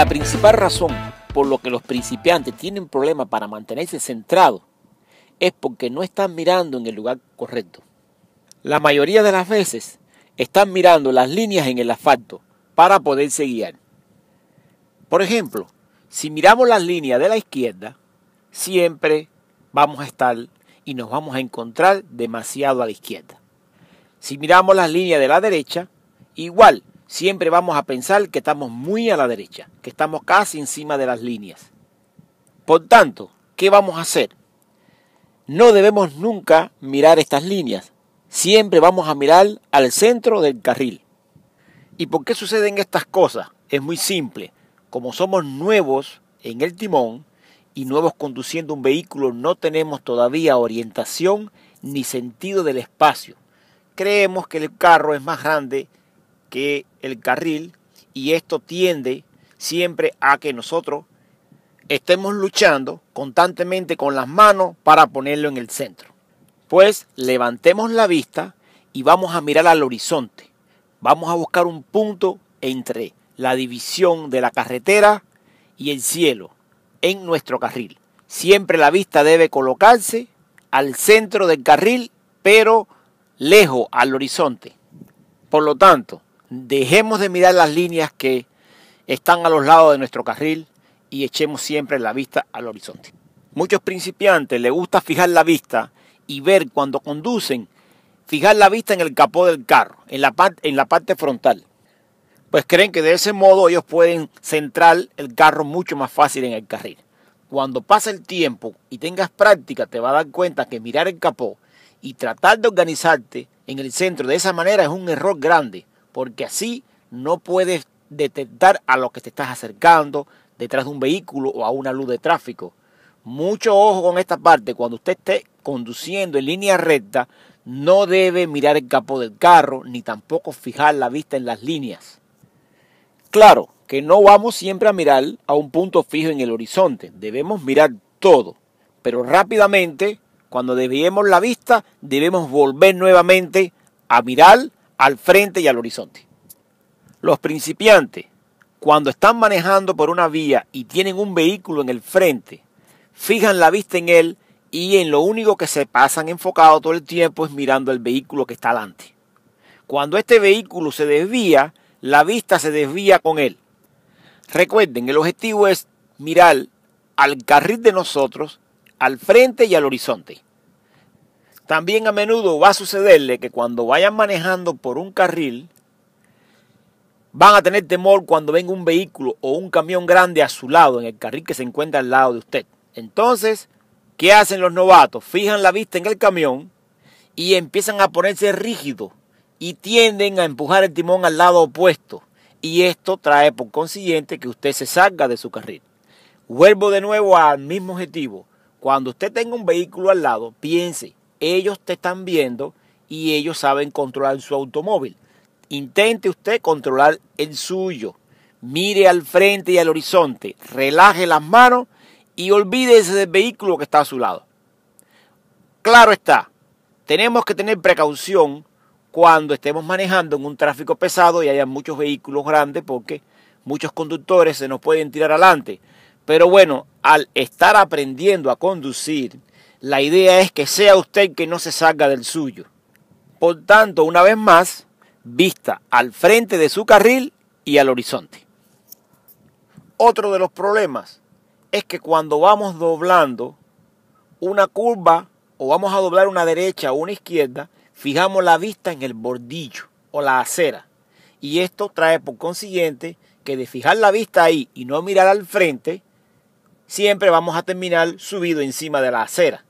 La principal razón por lo que los principiantes tienen problemas para mantenerse centrados es porque no están mirando en el lugar correcto. La mayoría de las veces están mirando las líneas en el asfalto para poderse guiar. Por ejemplo, si miramos las líneas de la izquierda, siempre vamos a estar y nos vamos a encontrar demasiado a la izquierda. Si miramos las líneas de la derecha, igual siempre vamos a pensar que estamos muy a la derecha, que estamos casi encima de las líneas. Por tanto, ¿qué vamos a hacer? No debemos nunca mirar estas líneas, siempre vamos a mirar al centro del carril. ¿Y por qué suceden estas cosas? Es muy simple, como somos nuevos en el timón y nuevos conduciendo un vehículo, no tenemos todavía orientación ni sentido del espacio. Creemos que el carro es más grande que el carril y esto tiende siempre a que nosotros estemos luchando constantemente con las manos para ponerlo en el centro. Pues levantemos la vista y vamos a mirar al horizonte. Vamos a buscar un punto entre la división de la carretera y el cielo en nuestro carril. Siempre la vista debe colocarse al centro del carril, pero lejos al horizonte. Por lo tanto, Dejemos de mirar las líneas que están a los lados de nuestro carril y echemos siempre la vista al horizonte. Muchos principiantes les gusta fijar la vista y ver cuando conducen, fijar la vista en el capó del carro, en la, parte, frontal. Pues creen que de ese modo ellos pueden centrar el carro mucho más fácil en el carril. Cuando pasa el tiempo y tengas práctica, te vas a dar cuenta que mirar el capó y tratar de organizarte en el centro de esa manera es un error grande porque así no puedes detectar a lo que te estás acercando detrás de un vehículo o a una luz de tráfico. Mucho ojo con esta parte, cuando usted esté conduciendo en línea recta, no debe mirar el capó del carro ni tampoco fijar la vista en las líneas. Claro que no vamos siempre a mirar a un punto fijo en el horizonte, debemos mirar todo, pero rápidamente, cuando desviemos la vista, debemos volver nuevamente a mirar al frente y al horizonte. Los principiantes, cuando están manejando por una vía y tienen un vehículo en el frente, fijan la vista en él y en lo único que se pasan enfocado todo el tiempo es mirando el vehículo que está delante. Cuando este vehículo se desvía, la vista se desvía con él. Recuerden, el objetivo es mirar al carril de nosotros, al frente y al horizonte. También a menudo va a sucederle que cuando vayan manejando por un carril, van a tener temor cuando venga un vehículo o un camión grande a su lado, en el carril que se encuentra al lado de usted. Entonces, ¿qué hacen los novatos? Fijan la vista en el camión y empiezan a ponerse rígidos y tienden a empujar el timón al lado opuesto. Y esto trae por consiguiente que usted se salga de su carril. Vuelvo de nuevo al mismo objetivo. Cuando usted tenga un vehículo al lado, piense, ellos te están viendo y ellos saben controlar su automóvil. Intente usted controlar el suyo. Mire al frente y al horizonte. Relaje las manos y olvídese del vehículo que está a su lado. Claro está, tenemos que tener precaución cuando estemos manejando en un tráfico pesado y haya muchos vehículos grandes porque muchos conductores se nos pueden tirar adelante. Pero bueno, al estar aprendiendo a conducir, la idea es que sea usted que no se salga del suyo. Por tanto, una vez más, vista al frente de su carril y al horizonte. Otro de los problemas es que cuando vamos doblando una curva o vamos a doblar una derecha o una izquierda, fijamos la vista en el bordillo o la acera. Y esto trae por consiguiente que de fijar la vista ahí y no mirar al frente, siempre vamos a terminar subido encima de la acera.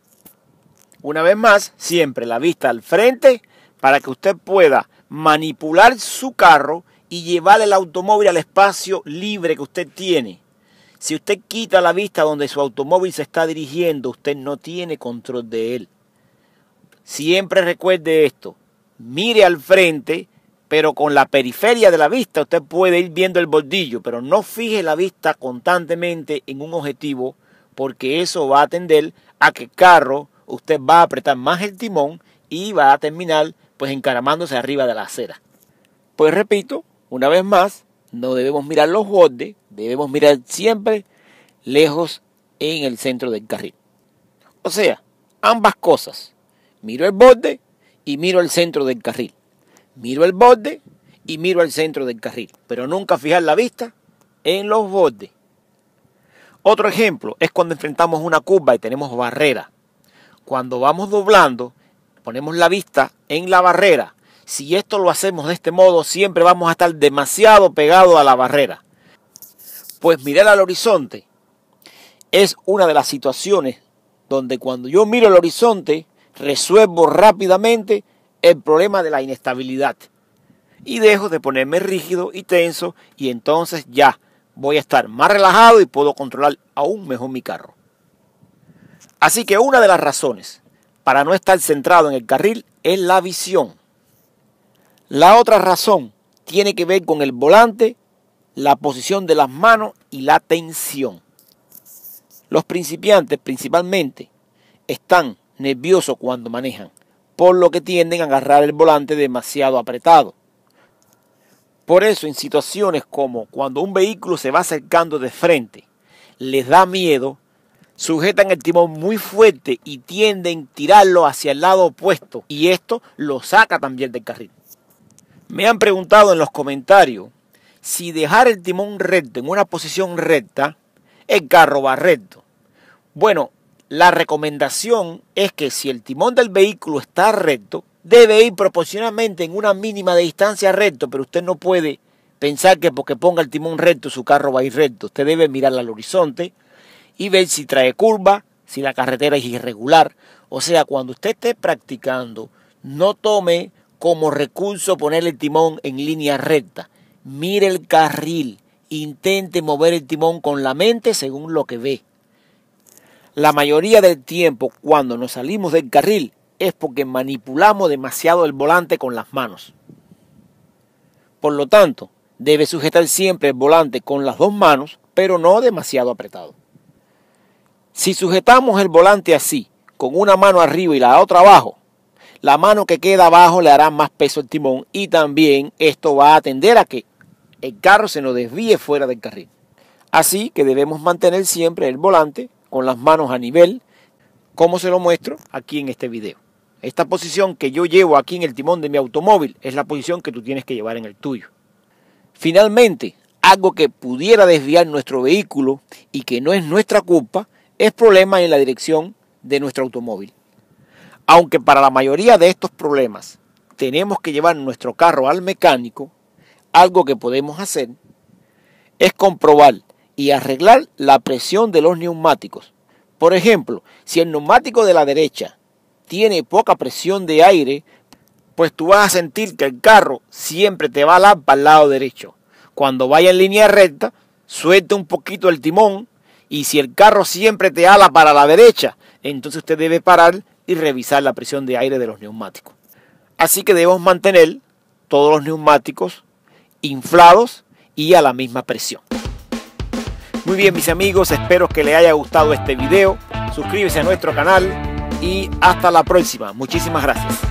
Una vez más, siempre la vista al frente para que usted pueda manipular su carro y llevar el automóvil al espacio libre que usted tiene. Si usted quita la vista donde su automóvil se está dirigiendo, usted no tiene control de él. Siempre recuerde esto. Mire al frente, pero con la periferia de la vista usted puede ir viendo el bordillo, pero no fije la vista constantemente en un objetivo porque eso va a tender a que el carro usted va a apretar más el timón y va a terminar pues encaramándose arriba de la acera. Pues repito, una vez más, no debemos mirar los bordes, debemos mirar siempre lejos en el centro del carril. O sea, ambas cosas. Miro el borde y miro el centro del carril. Miro el borde y miro el centro del carril, pero nunca fijar la vista en los bordes. Otro ejemplo es cuando enfrentamos una curva y tenemos barrera cuando vamos doblando, ponemos la vista en la barrera. Si esto lo hacemos de este modo, siempre vamos a estar demasiado pegado a la barrera. Pues mirar al horizonte es una de las situaciones donde cuando yo miro el horizonte, resuelvo rápidamente el problema de la inestabilidad. Y dejo de ponerme rígido y tenso y entonces ya voy a estar más relajado y puedo controlar aún mejor mi carro. Así que una de las razones para no estar centrado en el carril es la visión. La otra razón tiene que ver con el volante, la posición de las manos y la tensión. Los principiantes principalmente están nerviosos cuando manejan, por lo que tienden a agarrar el volante demasiado apretado. Por eso en situaciones como cuando un vehículo se va acercando de frente, les da miedo sujetan el timón muy fuerte y tienden a tirarlo hacia el lado opuesto y esto lo saca también del carril. Me han preguntado en los comentarios si dejar el timón recto en una posición recta, el carro va recto. Bueno, la recomendación es que si el timón del vehículo está recto, debe ir proporcionalmente en una mínima de distancia recto, pero usted no puede pensar que porque ponga el timón recto su carro va a ir recto. Usted debe mirar al horizonte, y ver si trae curva, si la carretera es irregular. O sea, cuando usted esté practicando, no tome como recurso poner el timón en línea recta. Mire el carril, intente mover el timón con la mente según lo que ve. La mayoría del tiempo cuando nos salimos del carril es porque manipulamos demasiado el volante con las manos. Por lo tanto, debe sujetar siempre el volante con las dos manos, pero no demasiado apretado. Si sujetamos el volante así, con una mano arriba y la otra abajo, la mano que queda abajo le hará más peso al timón y también esto va a atender a que el carro se nos desvíe fuera del carril. Así que debemos mantener siempre el volante con las manos a nivel, como se lo muestro aquí en este video. Esta posición que yo llevo aquí en el timón de mi automóvil es la posición que tú tienes que llevar en el tuyo. Finalmente, algo que pudiera desviar nuestro vehículo y que no es nuestra culpa es problema en la dirección de nuestro automóvil. Aunque para la mayoría de estos problemas tenemos que llevar nuestro carro al mecánico, algo que podemos hacer es comprobar y arreglar la presión de los neumáticos. Por ejemplo, si el neumático de la derecha tiene poca presión de aire, pues tú vas a sentir que el carro siempre te va a para el lado derecho. Cuando vaya en línea recta, suelte un poquito el timón y si el carro siempre te ala para la derecha, entonces usted debe parar y revisar la presión de aire de los neumáticos. Así que debemos mantener todos los neumáticos inflados y a la misma presión. Muy bien mis amigos, espero que les haya gustado este video. Suscríbese a nuestro canal y hasta la próxima. Muchísimas gracias.